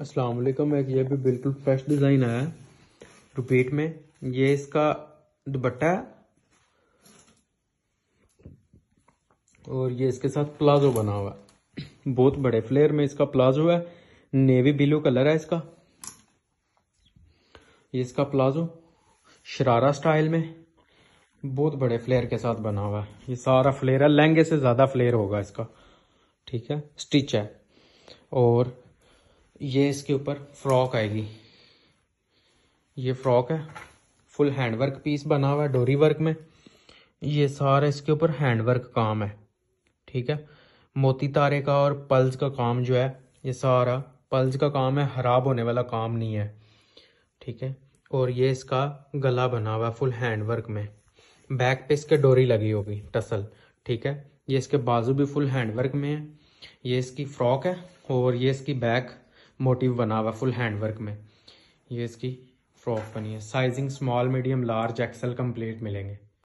अस्सलाम वालेकुम एक ये भी बिल्कुल फ्रेश डिज़ाइन आया है रिपीट में ये इसका दुपट्टा और ये इसके साथ प्लाजो बना हुआ है बहुत बड़े फ्लेयर में इसका प्लाजो है नेवी ब्लू कलर है इसका ये इसका प्लाजो शरारा स्टाइल में बहुत बड़े फ्लेयर के साथ बना हुआ है ये सारा फ्लेयर है लहंगे से ज़्यादा फ्लेयर होगा इसका ठीक है स्टिच है और ये इसके ऊपर फ्रॉक आएगी ये फ्रॉक है फुल हैंडवर्क पीस बना हुआ है डोरी वर्क में ये सारा इसके ऊपर हैंडवर्क काम है ठीक है मोती तारे का और पल्स का काम जो है ये सारा पल्स का काम है ख़राब होने वाला काम नहीं है ठीक है और ये इसका गला बना हुआ है फुल हैंडवर्क में बैक पे इसके डोरी लगी होगी टसल ठीक है ये इसके बाजू भी फुल हैंडवर्क में है ये इसकी फ्रॉक है और ये इसकी बैक मोटिव बना हुआ फुल हैंडवर्क में ये इसकी फ्रॉक बनी है sizing small medium large XL complete मिलेंगे